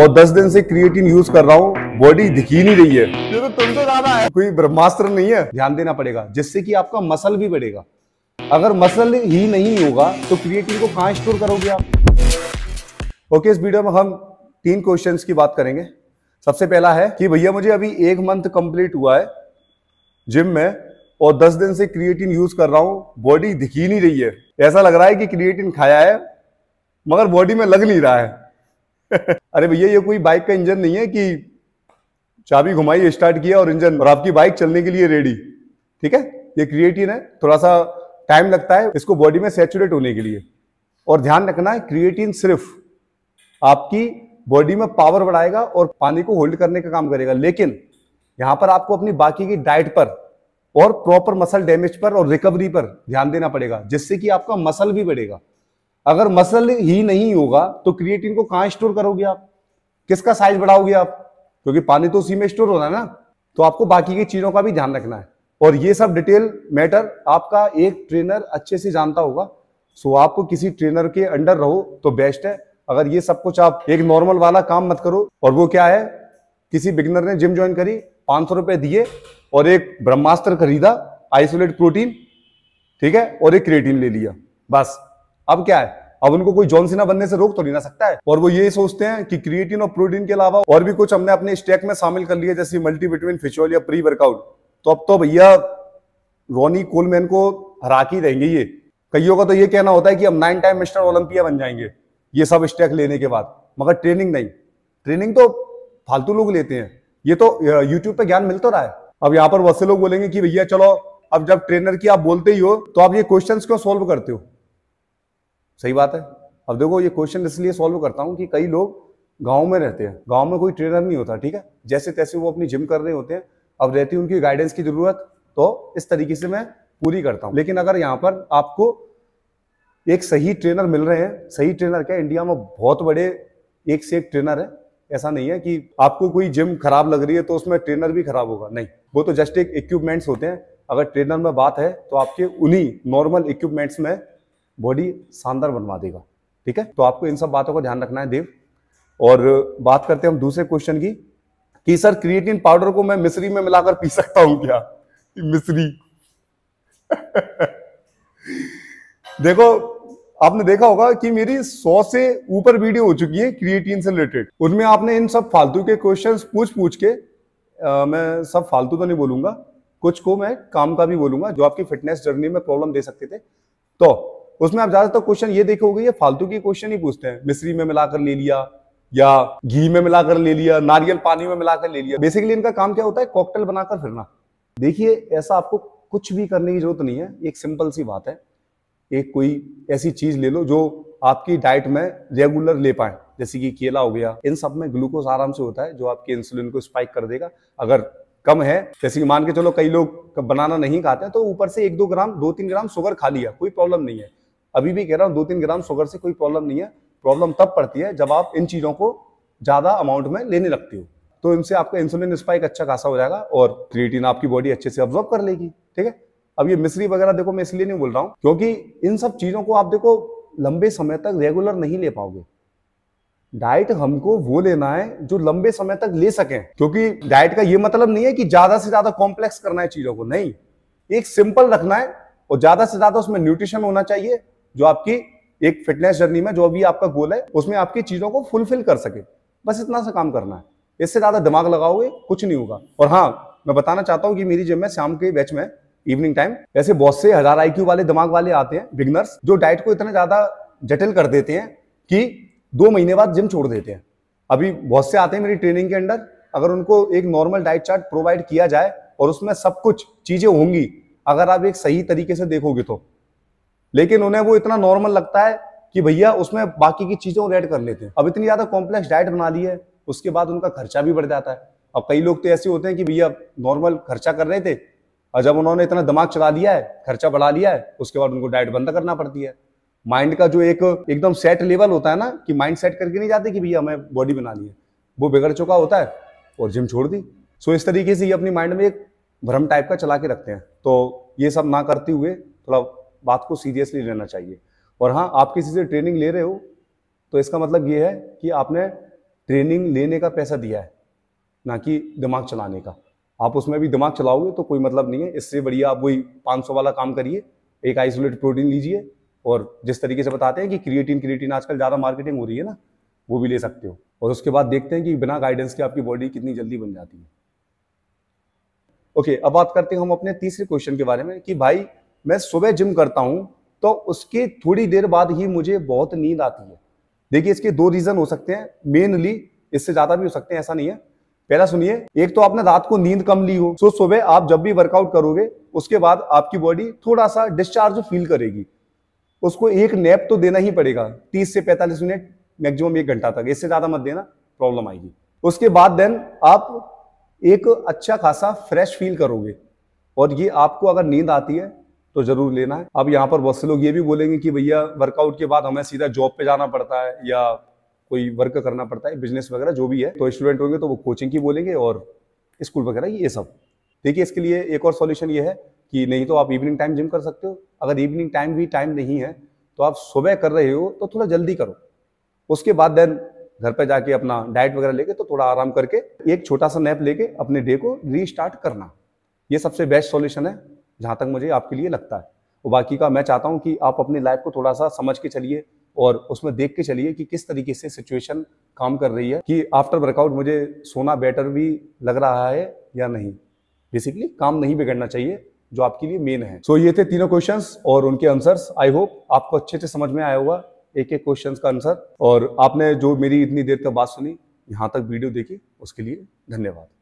और 10 दिन से क्रिएटिन यूज कर रहा हूँ बॉडी दिखी नहीं रही है ये तो तुमसे ज्यादा है कोई ब्रह्मास्त्र नहीं है ध्यान देना पड़ेगा जिससे कि आपका मसल भी बढ़ेगा अगर मसल ही नहीं होगा तो क्रिएटिन को कहाँ स्टोर करोगे आप ओके इस वीडियो में हम तीन क्वेश्चन की बात करेंगे सबसे पहला है कि भैया मुझे अभी एक मंथ कंप्लीट हुआ है जिम में और 10 दिन से क्रिएटिन यूज कर रहा हूँ बॉडी दिखी नहीं रही है ऐसा लग रहा है कि क्रिएटिन खाया है मगर बॉडी में लग नहीं रहा है अरे भैया ये कोई बाइक का इंजन नहीं है कि चाबी घुमाई स्टार्ट किया और इंजन और आपकी बाइक चलने के लिए रेडी ठीक है ये क्रिएटिन है थोड़ा सा टाइम लगता है इसको बॉडी में सेचुरेट होने के लिए और ध्यान रखना है क्रिएटिन सिर्फ आपकी बॉडी में पावर बढ़ाएगा और पानी को होल्ड करने का काम करेगा लेकिन यहाँ पर आपको अपनी बाकी की डाइट पर और प्रॉपर मसल डैमेज पर और रिकवरी पर ध्यान देना पड़ेगा जिससे कि आपका मसल भी बढ़ेगा अगर मसल ही नहीं होगा तो क्रिएटिन को कहां स्टोर करोगे आप किसका साइज बढ़ाओगे आप क्योंकि पानी तो उसी में स्टोर होना है ना तो आपको बाकी की चीजों का भी ध्यान रखना है और ये सब डिटेल मैटर आपका एक ट्रेनर अच्छे से जानता होगा सो आप किसी ट्रेनर के अंडर रहो तो बेस्ट है अगर ये सब कुछ आप एक नॉर्मल वाला काम मत करो और वो क्या है किसी बिगनर ने जिम ज्वाइन करी पांच सौ रुपए दिए और एक ब्रह्मास्त्र खरीदा आइसोलेट प्रोटीन ठीक है और एक क्रिएटिन ले लिया बस अब क्या है अब उनको कोई जॉन सिना बनने से रोक तो नहीं ना सकता है और वो ये सोचते हैं कि क्रिएटिन और प्रोटीन के अलावा और भी कुछ हमने अपने स्टेक में शामिल कर लिया जैसे मल्टीविटामिन फिशोल या प्री वर्कआउट तो अब तो भैया रोनी कोलमैन को हरा के देंगे ये कईयों का तो ये कहना होता है कि हम नाइन टाइम मिस्टर ओलंपिया बन जाएंगे ये सब स्टेक लेने के बाद मगर ट्रेनिंग नहीं ट्रेनिंग तो फालतू लोग लेते हैं ये तो यूट्यूब पे ज्ञान मिल तो रहा है अब यहाँ पर वैसे लोग बोलेंगे कि भैया चलो अब जब ट्रेनर की आप बोलते ही हो तो आप ये क्वेश्चन क्यों सोल्व करते हो सही बात है अब देखो ये क्वेश्चन इसलिए सॉल्व करता हूँ कि कई लोग गांव में रहते हैं गांव में कोई ट्रेनर नहीं होता ठीक है जैसे तैसे वो अपनी जिम कर रहे होते हैं अब रहती है उनकी गाइडेंस की जरूरत तो इस तरीके से मैं पूरी करता हूँ लेकिन अगर यहाँ पर आपको एक सही ट्रेनर मिल रहे हैं सही ट्रेनर क्या इंडिया में बहुत बड़े एक से एक ट्रेनर है ऐसा नहीं है कि आपको कोई जिम खराब लग रही है तो उसमें ट्रेनर भी खराब होगा नहीं वो तो जस्ट एक इक्विपमेंट्स होते हैं अगर ट्रेनर में बात है तो आपके उन्हीं नॉर्मल इक्विपमेंट्स में बॉडी शानदार बनवा देगा ठीक है तो आपको इन सब बातों का ध्यान रखना है देव और बात करते हैं हम दूसरे क्वेश्चन की कि सर क्रिएटिन पाउडर को मैं मिश्री में मिलाकर पी सकता हूं क्या मिश्री देखो आपने देखा होगा कि मेरी सौ से ऊपर वीडियो हो चुकी है क्रिएटिन से रिलेटेड उसमें आपने इन सब फालतू के क्वेश्चन पूछ पूछ के आ, मैं सब फालतू तो नहीं बोलूंगा कुछ को मैं काम का भी बोलूंगा जो आपकी फिटनेस जर्नी में प्रॉब्लम दे सकते थे तो उसमें आप ज्यादातर क्वेश्चन ये देखोगे ये फालतू के क्वेश्चन ही पूछते हैं मिश्री में मिलाकर ले लिया या घी में मिलाकर ले लिया नारियल पानी में मिलाकर ले लिया बेसिकली इनका काम क्या होता है कॉकटेल बनाकर फिरना देखिए ऐसा आपको कुछ भी करने की जरूरत नहीं है एक सिंपल सी बात है एक कोई ऐसी चीज ले लो जो आपकी डाइट में रेगुलर ले पाए जैसे कि केला हो गया इन सब में ग्लूकोज आराम से होता है जो आपके इंसुलिन को स्पाइक कर देगा अगर कम है जैसे कि मान के चलो कई लोग बनाना नहीं खाते तो ऊपर से एक दो ग्राम दो तीन ग्राम शुगर खा लिया कोई प्रॉब्लम नहीं है अभी भी कह रहा हूँ दो तीन ग्राम शुगर से कोई प्रॉब्लम नहीं है प्रॉब्लम तब पड़ती है जब आप इन चीज़ों को ज़्यादा अमाउंट में लेने लगते हो तो इनसे आपका इंसुलिन स्पाइक अच्छा खासा हो जाएगा और क्रिएटिन आपकी बॉडी अच्छे से ऑब्जॉर्व कर लेगी ठीक है अब ये मिश्री वगैरह देखो मैं इसलिए नहीं बोल रहा हूँ क्योंकि इन सब चीज़ों को आप देखो लंबे समय तक रेगुलर नहीं ले पाओगे डाइट हमको वो लेना है जो लंबे समय तक ले सके क्योंकि डाइट का ये मतलब नहीं है कि ज़्यादा से ज़्यादा कॉम्प्लेक्स करना है चीज़ों को नहीं एक सिंपल रखना है और ज़्यादा से ज़्यादा उसमें न्यूट्रिशन होना चाहिए जो आपकी एक फिटनेस जर्नी में जो भी आपका गोल है उसमें आपकी चीज़ों को फुलफिल कर सके बस इतना सा काम करना है इससे ज़्यादा दिमाग लगाओगे कुछ नहीं होगा और हाँ मैं बताना चाहता हूँ कि मेरी जिम में शाम के बैच में इवनिंग टाइम ऐसे बहुत से हज़ार आई वाले दिमाग वाले आते हैं बिगनर्स जो डाइट को इतना ज़्यादा जटिल कर देते हैं कि दो महीने बाद जिम छोड़ देते हैं अभी बहुत से आते हैं मेरी ट्रेनिंग के अंडर अगर उनको एक नॉर्मल डाइट चार्ट प्रोवाइड किया जाए और उसमें सब कुछ चीज़ें होंगी अगर आप एक सही तरीके से देखोगे तो लेकिन उन्हें वो इतना नॉर्मल लगता है कि भैया उसमें बाकी की चीज़ें रेड कर लेते हैं अब इतनी ज़्यादा कॉम्प्लेक्स डाइट बना ली है उसके बाद उनका खर्चा भी बढ़ जाता है अब कई लोग तो ऐसे होते हैं कि भैया नॉर्मल खर्चा कर रहे थे और जब उन्होंने इतना दिमाग चला दिया है खर्चा बढ़ा लिया है उसके बाद उनको डाइट बंद करना पड़ती है माइंड का जो एक एकदम सेट लेवल होता है ना कि माइंड सेट करके नहीं जाते कि भैया हमें बॉडी बना ली है वो बिगड़ चुका होता है और जिम छोड़ दी सो इस तरीके से ये अपनी माइंड में एक भ्रम टाइप का चला के रखते हैं तो ये सब ना करते हुए थोड़ा बात को सीरियसली लेना चाहिए और हाँ आप किसी से ट्रेनिंग ले रहे हो तो इसका मतलब ये है कि आपने ट्रेनिंग लेने का पैसा दिया है ना कि दिमाग चलाने का आप उसमें भी दिमाग चलाओगे तो कोई मतलब नहीं है इससे बढ़िया आप वही 500 वाला काम करिए एक आइसोलेट प्रोटीन लीजिए और जिस तरीके से बताते हैं कि क्रिएटिन क्रिएटिन आजकल ज़्यादा मार्केटिंग हो रही है ना वो भी ले सकते हो और उसके बाद देखते हैं कि बिना गाइडेंस के आपकी बॉडी कितनी जल्दी बन जाती है ओके okay, अब बात करते हैं हम अपने तीसरे क्वेश्चन के बारे में कि भाई मैं सुबह जिम करता हूँ तो उसके थोड़ी देर बाद ही मुझे बहुत नींद आती है देखिए इसके दो रीज़न हो सकते हैं मेनली इससे ज़्यादा भी हो सकते हैं ऐसा नहीं है पहला सुनिए एक तो आपने रात को नींद कम ली हो सो तो सुबह आप जब भी वर्कआउट करोगे उसके बाद आपकी बॉडी थोड़ा सा डिस्चार्ज फील करेगी उसको एक नैप तो देना ही पड़ेगा तीस से पैंतालीस मिनट मैक्सिमम एक घंटा तक इससे ज़्यादा मत देना प्रॉब्लम आएगी उसके बाद देन आप एक अच्छा खासा फ्रेश फील करोगे और ये आपको अगर नींद आती है तो जरूर लेना है अब यहाँ पर बहुत से लोग ये भी बोलेंगे कि भैया वर्कआउट के बाद हमें सीधा जॉब पे जाना पड़ता है या कोई वर्क करना पड़ता है बिजनेस वगैरह जो भी है तो स्टूडेंट होंगे तो वो कोचिंग की बोलेंगे और स्कूल वगैरह ये सब देखिए इसके लिए एक और सोल्यूशन ये है कि नहीं तो आप इवनिंग टाइम जिम कर सकते हो अगर इवनिंग टाइम भी टाइम नहीं है तो आप सुबह कर रहे हो तो थोड़ा जल्दी करो उसके बाद देन घर पर जाके अपना डाइट वगैरह लेके तो थोड़ा आराम करके एक छोटा सा नैप लेके अपने डे को रीस्टार्ट करना ये सबसे बेस्ट सॉल्यूशन है जहाँ तक मुझे आपके लिए लगता है और बाकी का मैं चाहता हूँ कि आप अपनी लाइफ को थोड़ा सा समझ के चलिए और उसमें देख के चलिए कि किस तरीके से सिचुएशन काम कर रही है कि आफ्टर वर्कआउट मुझे सोना बेटर भी लग रहा है या नहीं बेसिकली काम नहीं बिगड़ना चाहिए जो आपके लिए मेन है सो so, ये थे तीनों क्वेश्चन और उनके आंसर आई होप आपको अच्छे से समझ में आया होगा एक एक क्वेश्चन का आंसर और आपने जो मेरी इतनी देर तक बात सुनी यहाँ तक वीडियो देखी उसके लिए धन्यवाद